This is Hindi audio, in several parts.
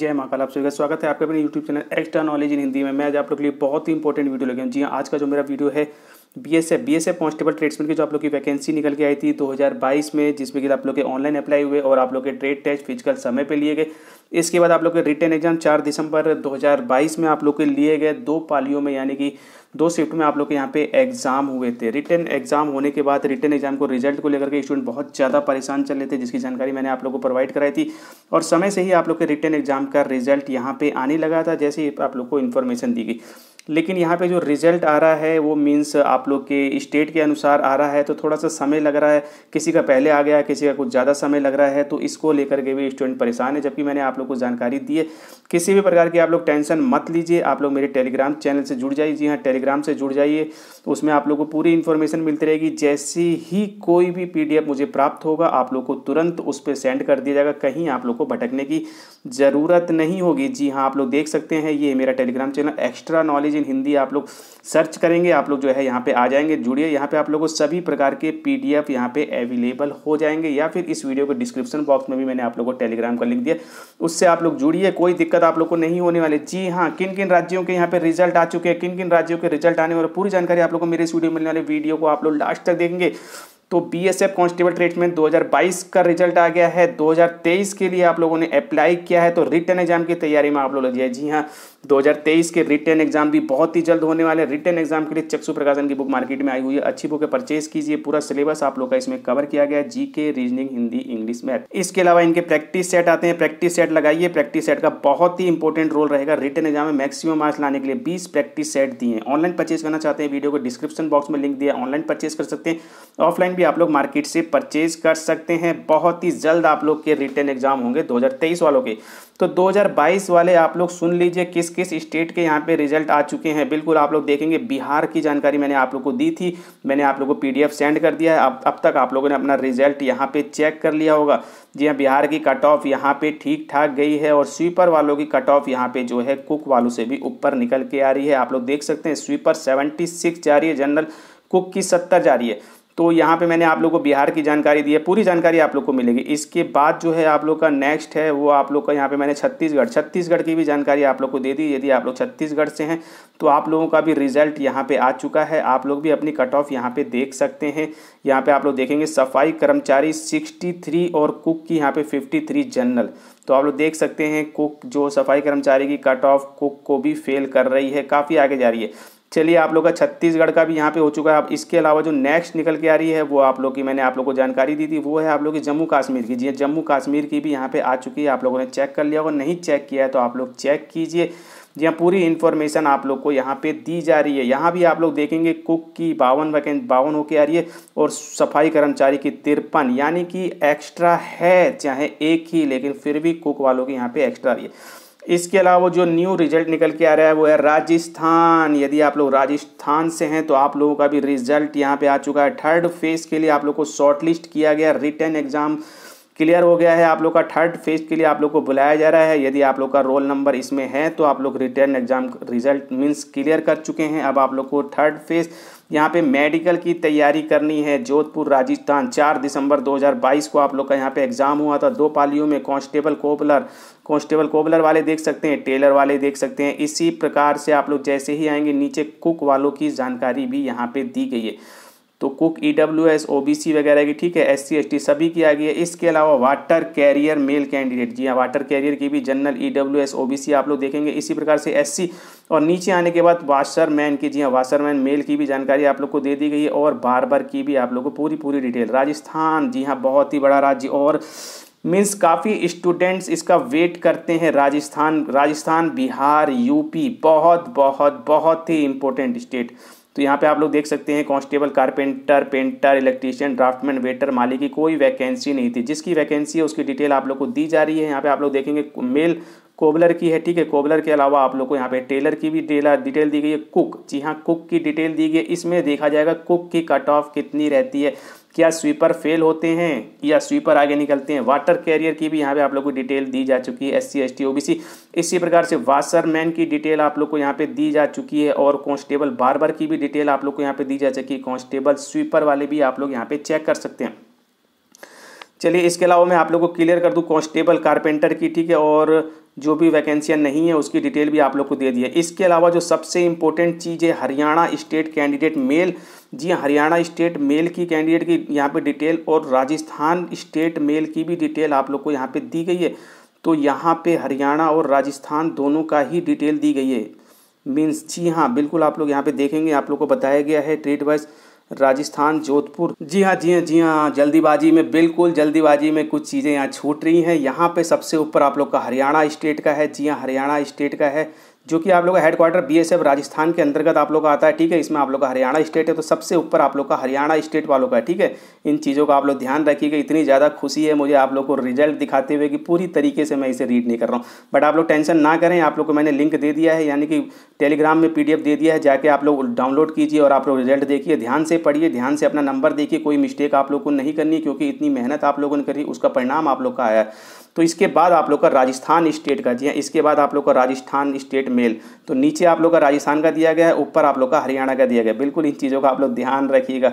जय महाकाल आप सभी का स्वागत है आपके अपने YouTube channel extra knowledge in Hindi में मैं आज आप लोग के लिए बहुत ही इंपॉर्टेंट वीडियो लगे हूँ जी हाँ आज का जो मेरा वीडियो है B S F B S F constable tradesman की जो आप लोग की वैकेंसी निकल के आई थी 2022 में जिसमें कि आप लोग के ऑनलाइन अप्लाई हुए और आप लोग के ट्रेड टेस्ट फिजिकल समय पर लिए गए इसके बाद आप लोग के रिटर्न एग्जाम चार दिसंबर 2022 में आप लोग के लिए गए दो पालियों में यानी कि दो शिफ्ट में आप लोग के यहाँ पे एग्जाम हुए थे रिटर्न एग्जाम होने के बाद रिटर्न एग्जाम को रिजल्ट को लेकर के स्टूडेंट बहुत ज़्यादा परेशान चल रहे थे जिसकी जानकारी मैंने आप लोग को प्रोवाइड कराई थी और समय से ही आप लोग के रिटर्न एग्जाम का रिजल्ट यहाँ पे आने लगा था जैसे ही आप लोग को इन्फॉर्मेशन दी गई लेकिन यहाँ पे जो रिज़ल्ट आ रहा है वो मीन्स आप लोग के स्टेट के अनुसार आ रहा है तो थोड़ा सा समय लग रहा है किसी का पहले आ गया किसी का कुछ ज़्यादा समय लग रहा है तो इसको लेकर के भी स्टूडेंट परेशान है जबकि मैंने आप लोग को जानकारी दी है किसी भी प्रकार की आप लोग टेंशन मत लीजिए आप लोग मेरे टेलीग्राम चैनल से जुड़ जाइए जी हाँ टेलीग्राम से जुड़ जाइए तो उसमें आप लोग को पूरी इन्फॉर्मेशन मिलती रहेगी जैसे ही कोई भी पी मुझे प्राप्त होगा आप लोग को तुरंत उस पर सेंड कर दिया जाएगा कहीं आप लोग को भटकने की ज़रूरत नहीं होगी जी हाँ आप लोग देख सकते हैं ये मेरा Telegram channel extra knowledge in Hindi आप लोग सर्च करेंगे आप लोग जो है यहाँ पे आ जाएंगे जुड़िए यहाँ पे आप लोगों को सभी प्रकार के पी डी एफ यहाँ पे अवेलेबल हो जाएंगे या फिर इस वीडियो के डिस्क्रिप्शन बॉक्स में भी मैंने आप लोगों को टेलीग्राम का लिंक दिया उससे आप लोग जुड़िए कोई दिक्कत आप लोग को नहीं होने वाली जी हाँ किन किन राज्यों के यहाँ पे रिजल्ट आ चुके हैं किन किन राज्यों के रिजल्ट आने वाले पूरी जानकारी आप लोग को मेरे इस वीडियो मिलने वाले वीडियो को आप लोग लास्ट तक देखेंगे तो बी एस एफ कॉन्स्टेबल दो हजार 2022 का रिजल्ट आ गया है 2023 के लिए आप लोगों ने अप्लाई किया है तो रिटर्न एग्जाम की तैयारी में आप लोग लगी है जी हाँ 2023 के रिटर्न एग्जाम भी बहुत ही जल्द होने वाले हैं रिटर्न एग्जाम के लिए चक्षु प्रकाशन की बुक मार्केट में आई हुई है अच्छी बुक है परचेज कीजिए पूरा सिलेबस आप लोग का इसमें कवर किया गया है जी के रीजनिंग हिंदी इंग्लिश मैथ इसके अलावा इनके प्रैक्टिस सेट आते हैं प्रैक्टिस सेट लगाइए प्रैक्टिस सेट का बहुत ही इंपॉर्टेंट रोल रहेगा रिटर्न एग्जाम में मैक्सिमम मार्क्स लाने के लिए बीस प्रैक्टिस सेट दिए ऑनलाइन परचेज करना चाहते हैं वीडियो को डिस्क्रिप्शन बॉक्स में लिंक दिया ऑनलाइन परचेज कर सकते हैं ऑफलाइन भी आप लोग मार्केट से परचेज कर सकते हैं बहुत ही जल्द आप लोग के रिटर्न एग्जाम होंगे 2023 वालों के तो 2022 वाले आप लोग सुन लीजिए किस किस स्टेट के यहाँ पे रिजल्ट आ चुके हैं बिल्कुल आप लोग देखेंगे बिहार की जानकारी मैंने आप लोग को दी थी मैंने आप लोग को पीडीएफ सेंड कर दिया है अब अब तक आप लोगों ने अपना रिजल्ट यहाँ पे चेक कर लिया होगा जी हाँ बिहार की कट ऑफ यहाँ पे ठीक ठाक गई है और स्वीपर वालों की कट ऑफ यहाँ पे जो है कुक वालों से भी ऊपर निकल के आ रही है आप लोग देख सकते हैं स्वीपर सेवेंटी जा रही है जनरल कुक की सत्तर जा रही है तो यहाँ पे मैंने आप लोग को बिहार की जानकारी दी है पूरी जानकारी आप लोग को मिलेगी इसके बाद जो है आप लोग का नेक्स्ट है वो आप लोग का यहाँ पे मैंने छत्तीसगढ़ छत्तीसगढ़ की भी जानकारी आप लोग को दे दी यदि आप लोग छत्तीसगढ़ से हैं तो आप लोगों का भी रिजल्ट यहाँ पे आ चुका है आप लोग भी अपनी कट ऑफ यहाँ पे देख सकते हैं यहाँ पे आप लोग देखेंगे सफाई कर्मचारी सिक्सटी और कुक की यहाँ पे फिफ्टी जनरल तो आप लोग देख सकते हैं कुक जो सफाई कर्मचारी की कट ऑफ कुक को भी फेल कर रही है काफ़ी आगे जा रही है चलिए आप लोग का छत्तीसगढ़ का भी यहाँ पे हो चुका है अब इसके अलावा जो नेक्स्ट निकल के आ रही है वो आप लोग की मैंने आप लोग को जानकारी दी थी वो है आप लोग की जम्मू कश्मीर की जी जम्मू कश्मीर की भी यहाँ पे आ चुकी है आप लोगों ने चेक कर लिया और नहीं चेक किया है तो आप लोग चेक कीजिए जी हाँ पूरी इन्फॉर्मेशन आप लोग को यहाँ पे दी जा रही है यहाँ भी आप लोग देखेंगे कुक की बावन वैकेंसी बावन होके आ रही है और सफाई कर्मचारी की तिरपन यानी कि एक्स्ट्रा है चाहे एक ही लेकिन फिर भी कुक वालों की यहाँ पे एक्स्ट्रा रही है इसके अलावा जो न्यू रिजल्ट निकल के आ रहा है वो है राजस्थान यदि आप लोग राजस्थान से हैं तो आप लोगों का भी रिजल्ट यहाँ पे आ चुका है थर्ड फेज के लिए आप लोग को शॉर्टलिस्ट किया गया रिटर्न एग्ज़ाम क्लियर हो गया है आप लोग का थर्ड फेज के लिए आप लोग को बुलाया जा रहा है यदि आप लोग का रोल नंबर इसमें है तो आप लोग return exam result means clear कर चुके हैं अब आप लोग को थर्ड फेज यहाँ पे मेडिकल की तैयारी करनी है जोधपुर राजस्थान 4 दिसंबर 2022 को आप लोग का यहाँ पे एग्ज़ाम हुआ था दो पालियों में कांस्टेबल कोबलर कांस्टेबल कोबलर वाले देख सकते हैं टेलर वाले देख सकते हैं इसी प्रकार से आप लोग जैसे ही आएंगे नीचे कुक वालों की जानकारी भी यहाँ पे दी गई है तो cook E W S O B C वगैरह की ठीक है एस सी एस टी सभी की आ गई है इसके अलावा वाटर कैरियर मेल कैंडिडेट जी हाँ वाटर कैरियर की भी general E W S O B C आप लोग देखेंगे इसी प्रकार से एस सी और नीचे आने के बाद वाशरमैन की जी हाँ वाशरमैन मेल की भी जानकारी आप लोग को दे दी गई है और बार बार की भी आप लोग को पूरी पूरी डिटेल राजस्थान जी हाँ बहुत ही बड़ा राज्य और मीन्स काफ़ी स्टूडेंट्स इसका वेट करते हैं राजस्थान राजस्थान बिहार यूपी बहुत बहुत बहुत ही इम्पोर्टेंट स्टेट तो यहाँ पे आप लोग देख सकते हैं constable carpenter painter electrician draftsman waiter मालिक की कोई वैकेंसी नहीं थी जिसकी वैकेंसी है उसकी डिटेल आप लोग को दी जा रही है यहाँ पे आप लोग देखेंगे मेल कोबलर की है ठीक है कोबलर के अलावा आप लोग को यहाँ पे टेलर की भी डेला डिटेल दी गई है कुक जी हाँ कुक की डिटेल दी गई है इसमें देखा जाएगा कुक की कट ऑफ कितनी रहती है क्या स्वीपर फेल होते हैं या स्वीपर आगे निकलते हैं वाटर कैरियर की भी यहाँ पे आप लोग को डिटेल दी जा चुकी है S C S T O B C इसी प्रकार से वाशरमैन की डिटेल आप लोग को यहाँ पे दी जा चुकी है और कांस्टेबल बारबर की भी डिटेल आप लोग को यहाँ पे दी जा चुकी है कांस्टेबल स्वीपर वाले भी आप लोग यहाँ पे चेक कर सकते हैं चलिए इसके अलावा मैं आप लोग को क्लियर कर दूँ कॉन्स्टेबल कारपेंटर की ठीक है और जो भी वैकेंसियाँ नहीं है उसकी डिटेल भी आप लोग को दे दी है इसके अलावा जो सबसे इम्पोर्टेंट चीज़ है हरियाणा स्टेट कैंडिडेट मेल जी हाँ, हरियाणा स्टेट मेल की कैंडिडेट की यहाँ पे डिटेल और राजस्थान स्टेट मेल की भी डिटेल आप लोग को यहाँ पे दी गई है तो यहाँ पे हरियाणा और राजस्थान दोनों का ही डिटेल दी गई है मीन्स जी हाँ बिल्कुल आप लोग यहाँ पे देखेंगे आप लोग को बताया गया है ट्रेड वाइज राजस्थान जोधपुर जी हाँ जी हाँ जी हाँ जल्दीबाजी में बिल्कुल जल्दीबाजी में कुछ चीज़ें यहाँ छूट रही हैं यहाँ पे सबसे ऊपर आप लोग का हरियाणा स्टेट का है जी हाँ हरियाणा स्टेट का है जो कि आप लोग का headquarter B S F Rajasthan के अंतर्गत आप लोग का आता है ठीक है इसमें आप लोग का हरियाणा स्टेट है तो सबसे ऊपर आप लोग का हरियाणा स्टेट वालों का ठीक है इन चीज़ों का आप लोग ध्यान रखिएगा इतनी ज़्यादा खुशी है मुझे आप लोग को रिजल्ट दिखाते हुए कि पूरी तरीके से मैं इसे रीड नहीं कर रहा हूँ बट आप लोग टेंशन ना करें आप लोग को मैंने लिंक दे दिया है यानी कि टेलीग्राम में पी दे दिया है जाके आप लोग डाउनलोड कीजिए और आप लोग रिजल्ट देखिए ध्यान से पढ़िए ध्यान से अपना नंबर देखिए कोई मिस्टेक आप लोग को नहीं करनी क्योंकि इतनी मेहनत आप लोगों ने करी उसका परिणाम आप लोग का आया तो इसके बाद आप लोग का राजस्थान स्टेट का जी हाँ इसके बाद आप लोग का राजस्थान स्टेट मेल तो नीचे आप लोग का राजस्थान का दिया गया है ऊपर आप लोग का हरियाणा का दिया गया बिल्कुल इन चीज़ों का आप लोग ध्यान रखिएगा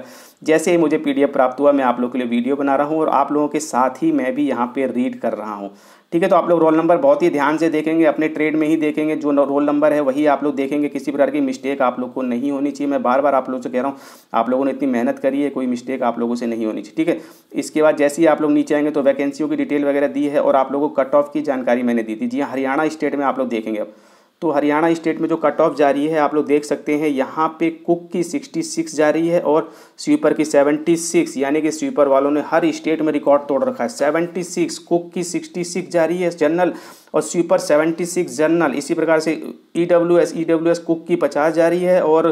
जैसे ही मुझे पी प्राप्त हुआ मैं आप लोग के लिए वीडियो बना रहा हूँ और आप लोगों के साथ ही मैं भी यहाँ पर रीड कर रहा हूँ ठीक है तो आप लोग रोल नंबर बहुत ही ध्यान से देखेंगे अपने ट्रेड में ही देखेंगे जो रोल नंबर है वही आप लोग देखेंगे किसी प्रकार की मिस्टेक आप लोग को नहीं होनी चाहिए मैं बार बार आप लोग से कह रहा हूँ आप लोगों ने इतनी मेहनत करी है कोई मिस्टेक आप लोगों से नहीं होनी चाहिए ठीक है इसके बाद जैसे ही आप लोग नीचे आएंगे तो वैकेंसियों की डिटेल वगैरह दी है और आप लोगों को कट ऑफ की जानकारी मैंने दी थी जी हाँ, हरियाणा स्टेट में आप लोग देखेंगे अब तो हरियाणा स्टेट में जो कट ऑफ जा रही है आप लोग देख सकते हैं यहाँ पे कुक की 66 जा रही है और स्वीपर की 76 यानी कि स्वीपर वालों ने हर स्टेट में रिकॉर्ड तोड़ रखा है 76 कुक की 66 जा रही है जनरल और स्वीपर 76 जनरल इसी प्रकार से E W S E W S cook की पचास जा रही है और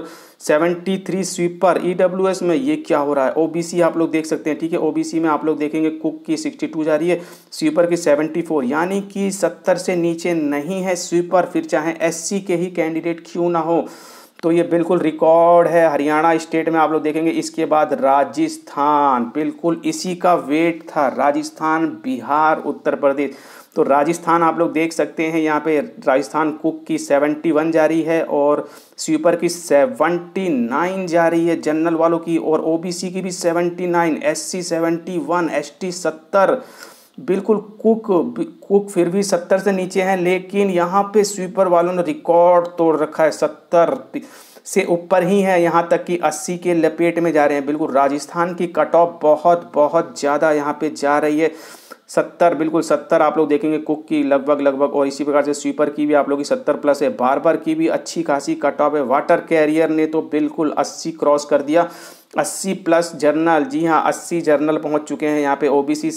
73 स्वीपर ई डब्ल्यू एस में ये क्या हो रहा है ओ बी सी आप लोग देख सकते हैं ठीक है ओ बी सी में आप लोग देखेंगे कुक की 62 जा रही है स्वीपर की 74 यानी कि 70 से नीचे नहीं है स्वीपर फिर चाहे एस सी के ही कैंडिडेट क्यों ना हो तो ये बिल्कुल रिकॉर्ड है हरियाणा स्टेट में आप लोग देखेंगे इसके बाद राजस्थान बिल्कुल इसी का वेट था राजस्थान बिहार उत्तर प्रदेश तो राजस्थान आप लोग देख सकते हैं यहाँ पे राजस्थान कुक की 71 जा रही है और स्वीपर की 79 जा रही है जनरल वालों की और ओबीसी की भी 79 वन एस टी सत्तर बिल्कुल कुक कुक फिर भी सत्तर से नीचे हैं लेकिन यहाँ पे स्वीपर वालों ने रिकॉर्ड तोड़ रखा है सत्तर से ऊपर ही है यहाँ तक कि अस्सी के लपेट में जा रहे हैं बिल्कुल राजस्थान की कट ऑफ बहुत बहुत ज़्यादा यहाँ पे जा रही है सत्तर बिल्कुल सत्तर आप लोग देखेंगे कुक की लगभग लगभग और इसी प्रकार से स्वीपर की भी आप लोग की सत्तर प्लस है बार्बर की भी अच्छी खासी कट ऑफ है वाटर कैरियर ने तो बिल्कुल अस्सी क्रॉस कर दिया अस्सी प्लस जर्नल जी हाँ अस्सी जर्नल पहुंच चुके हैं यहाँ पे ओबीसी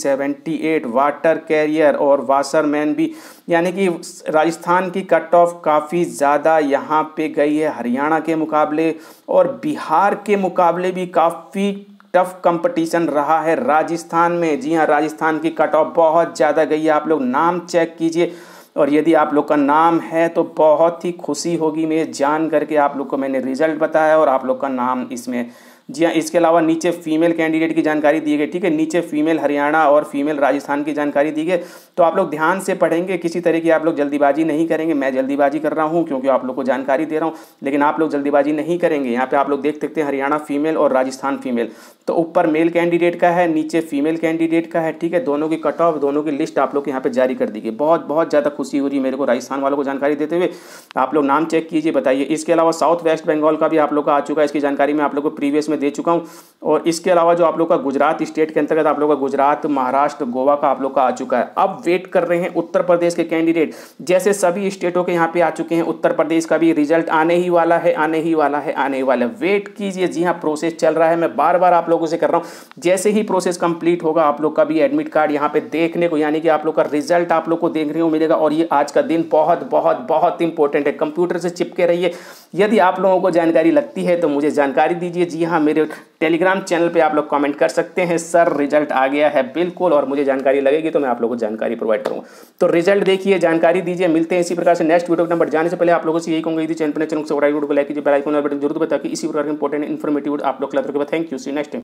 एट वाटर कैरियर और वासरमैन भी यानी कि राजस्थान की कट ऑफ काफ़ी ज़्यादा यहाँ पे गई है हरियाणा के मुकाबले और बिहार के मुकाबले भी काफ़ी टफ कंपटीशन रहा है राजस्थान में जी हाँ राजस्थान की कट ऑफ बहुत ज़्यादा गई है आप लोग नाम चेक कीजिए और यदि आप लोग का नाम है तो बहुत ही खुशी होगी मैं जान करके आप लोग को मैंने रिजल्ट बताया और आप लोग का नाम इसमें जी हाँ इसके अलावा नीचे फीमेल कैंडिडेट की जानकारी दी गई ठीक है नीचे फीमेल हरियाणा और फीमेल राजस्थान की जानकारी दी गई तो आप लोग ध्यान से पढ़ेंगे किसी तरह की आप लोग जल्दीबाजी नहीं करेंगे मैं जल्दीबाजी कर रहा हूँ क्योंकि आप लोग को जानकारी दे रहा हूँ लेकिन आप लोग जल्दीबाजी नहीं करेंगे यहाँ पर आप लोग देख सकते हैं हरियाणा फीमेल और राजस्थान फीमेल तो ऊपर मेल कैंडिडेट का है नीचे फीमेल कैंडिडेट का है ठीक है दोनों की कट ऑफ दोनों की लिस्ट आप लोग यहाँ पर जारी कर दी गई बहुत बहुत ज़्यादा खुशी हो रही है मेरे को राजस्थान वालों को जानकारी देते हुए आप लोग नाम चेक कीजिए बताइए इसके अलावा साउथ वेस्ट बंगाल का भी आप लोग का आ चुका है इसकी जानकारी मैं आप लोग को प्रीवियस में में दे चुका हूँ और इसके अलावा जो आप लोग का गुजरात स्टेट के अंतर्गत आप लोग का गुजरात महाराष्ट्र गोवा का आप लोग का आ चुका है अब वेट कर रहे हैं उत्तर प्रदेश के कैंडिडेट जैसे सभी स्टेटों के यहाँ पे आ चुके हैं उत्तर प्रदेश का भी रिजल्ट आने ही वाला है आने ही वाला है आने ही वाला है वेट कीजिए जी हाँ प्रोसेस चल रहा है मैं बार बार आप लोगों से कर रहा हूँ जैसे ही प्रोसेस कंप्लीट होगा आप लोग का भी एडमिट कार्ड यहाँ पे देखने को यानी कि आप लोग का रिजल्ट आप लोग को देखने को मिलेगा और ये आज का दिन बहुत बहुत बहुत इंपॉर्टेंट है कंप्यूटर से चिपके रहिए यदि आप लोगों को जानकारी लगती है तो मुझे जानकारी दीजिए जी हाँ मेरे टेलीग्राम चैनल पे आप लोग कमेंट कर सकते हैं सर रिजल्ट आ गया है बिल्कुल और मुझे जानकारी लगेगी तो मैं आप लोगों को जानकारी प्रोवाइड करूंगा तो रिजल्ट देखिए जानकारी दीजिए मिलते हैं इसी प्रकार से नेक्स्ट वीडियो नंबर जाने से पहले आप लोगों से यही कहूंगा चैनल पर चैनल से वीडियो को लाइक कीजिए बेलाइकन और बटन जरूर बताइए इसी प्रकार के इंपॉर्टेंट इन्फॉर्मेटिव आप लोग थैंक यू सी नेक्स्ट